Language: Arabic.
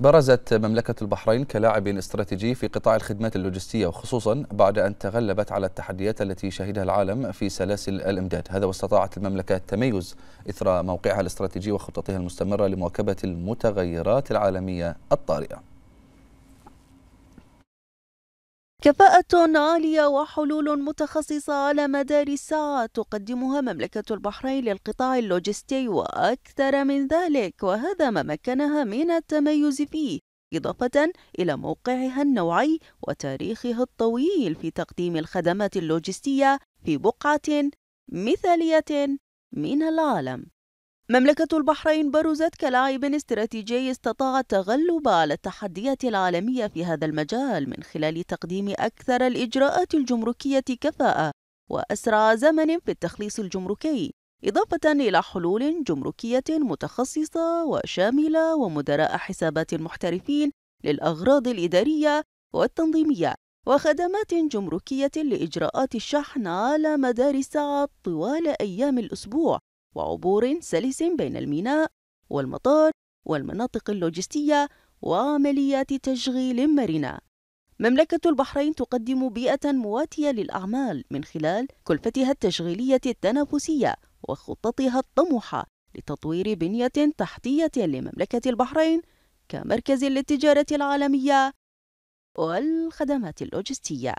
برزت مملكة البحرين كلاعب استراتيجي في قطاع الخدمات اللوجستية وخصوصا بعد أن تغلبت على التحديات التي شهدها العالم في سلاسل الإمداد هذا واستطاعت المملكة التميز إثر موقعها الاستراتيجي وخططها المستمرة لمواكبة المتغيرات العالمية الطارئة كفاءة عالية وحلول متخصصة على مدار الساعة تقدمها مملكة البحرين للقطاع اللوجستي وأكثر من ذلك وهذا ما مكنها من التميز فيه إضافة إلى موقعها النوعي وتاريخها الطويل في تقديم الخدمات اللوجستية في بقعة مثالية من العالم مملكة البحرين برزت كلاعب استراتيجي استطاع التغلب على التحديات العالمية في هذا المجال من خلال تقديم أكثر الإجراءات الجمركية كفاءة وأسرع زمن في التخليص الجمركي إضافة إلى حلول جمركية متخصصة وشاملة ومدراء حسابات محترفين للأغراض الإدارية والتنظيمية وخدمات جمركية لإجراءات الشحن على مدار الساعة طوال أيام الأسبوع وعبور سلس بين الميناء والمطار والمناطق اللوجستية وعمليات تشغيل مرنة مملكة البحرين تقدم بيئة مواتية للأعمال من خلال كلفتها التشغيلية التنافسية وخططها الطموحة لتطوير بنية تحتية لمملكة البحرين كمركز للتجارة العالمية والخدمات اللوجستية